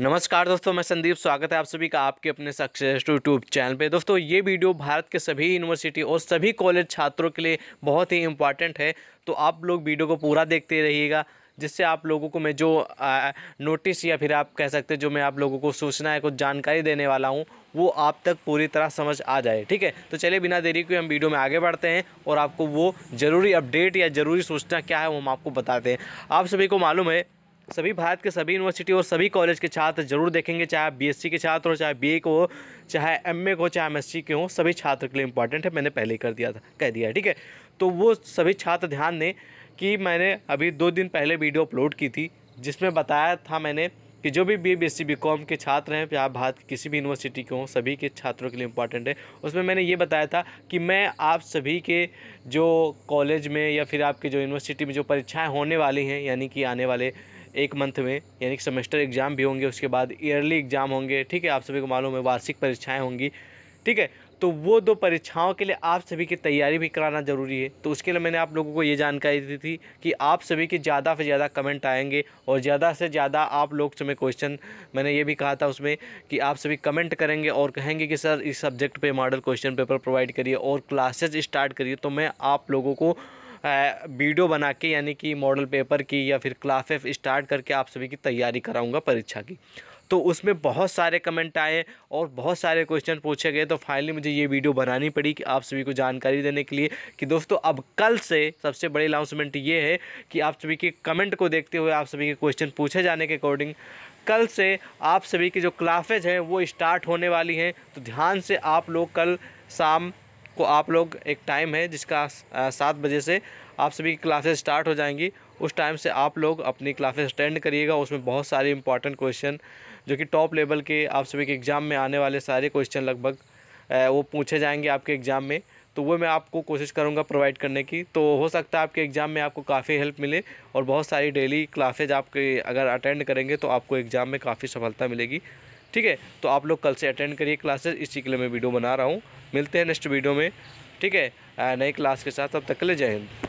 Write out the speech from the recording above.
नमस्कार दोस्तों मैं संदीप स्वागत है आप सभी का आपके अपने सक्सेस यूट्यूब चैनल पे दोस्तों ये वीडियो भारत के सभी यूनिवर्सिटी और सभी कॉलेज छात्रों के लिए बहुत ही इंपॉर्टेंट है तो आप लोग वीडियो को पूरा देखते रहिएगा जिससे आप लोगों को मैं जो आ, नोटिस या फिर आप कह सकते जो मैं आप लोगों को सूचना है कुछ जानकारी देने वाला हूँ वो आप तक पूरी तरह समझ आ जाए ठीक है तो चलिए बिना देरी के हम वीडियो में आगे बढ़ते हैं और आपको वो ज़रूरी अपडेट या ज़रूरी सूचना क्या है वो हम आपको बताते हैं आप सभी को मालूम है सभी भारत के सभी यूनिवर्सिटी और सभी कॉलेज के छात्र जरूर देखेंगे चाहे आप बीएससी के छात्र हो चाहे बीए को हो चाहे एमए को चाहे एमएससी के हो सभी छात्र के लिए इंपॉर्टेंट है मैंने पहले ही कर दिया था कह दिया ठीक है तो वो सभी छात्र ध्यान दें कि मैंने अभी दो दिन पहले वीडियो अपलोड की थी जिसमें बताया था मैंने कि जो भी B B S C B com के छात्र हैं या भारत की किसी भी यूनिवर्सिटी के हों सभी के छात्रों के लिए इम्पॉर्टेंट है उसमें मैंने ये बताया था कि मैं आप सभी के जो कॉलेज में या फिर आपके जो यूनिवर्सिटी में जो परीक्षाएं होने वाली हैं यानी कि आने वाले एक मंथ में यानी कि सेमेस्टर एग्ज़ाम भी होंगे उसके बाद ईयरली एग्ज़ाम होंगे ठीक है आप सभी को मालूम है वार्षिक परीक्षाएँ होंगी ठीक है तो वो दो परीक्षाओं के लिए आप सभी की तैयारी भी कराना ज़रूरी है तो उसके लिए मैंने आप लोगों को ये जानकारी दी थी कि आप सभी के ज़्यादा से ज़्यादा कमेंट आएंगे और ज़्यादा से ज़्यादा आप लोग से मैं क्वेश्चन मैंने ये भी कहा था उसमें कि आप सभी कमेंट करेंगे और कहेंगे कि सर इस सब्जेक्ट पर मॉडल क्वेश्चन पेपर प्रोवाइड करिए और क्लासेज स्टार्ट करिए तो मैं आप लोगों को वीडियो बना के यानी कि मॉडल पेपर की या फिर क्लासेस स्टार्ट करके आप सभी की तैयारी कराऊँगा परीक्षा की तो उसमें बहुत सारे कमेंट आए और बहुत सारे क्वेश्चन पूछे गए तो फाइनली मुझे ये वीडियो बनानी पड़ी कि आप सभी को जानकारी देने के लिए कि दोस्तों अब कल से सबसे बड़ी अनाउंसमेंट ये है कि आप सभी के कमेंट को देखते हुए आप सभी के क्वेश्चन पूछे जाने के अकॉर्डिंग कल से आप सभी की जो क्लासेज हैं वो स्टार्ट होने वाली हैं तो ध्यान से आप लोग कल शाम आपको आप लोग एक टाइम है जिसका सात बजे से आप सभी की क्लासेस स्टार्ट हो जाएंगी उस टाइम से आप लोग अपनी क्लासेस अटेंड करिएगा उसमें बहुत सारे इंपॉर्टेंट क्वेश्चन जो कि टॉप लेवल के आप सभी के एग्ज़ाम में आने वाले सारे क्वेश्चन लगभग वो पूछे जाएंगे आपके एग्ज़ाम में तो वो मैं आपको कोशिश करूँगा प्रोवाइड करने की तो हो सकता है आपके एग्ज़ाम में आपको काफ़ी हेल्प मिले और बहुत सारी डेली क्लासेज आपके अगर अटेंड करेंगे तो आपको एग्ज़ाम में काफ़ी सफलता मिलेगी ठीक है तो आप लोग कल से अटेंड करिए क्लासेस इसी के लिए मैं वीडियो बना रहा हूँ मिलते हैं नेक्स्ट वीडियो में ठीक है नई क्लास के साथ अब तक के लिए जय हिंद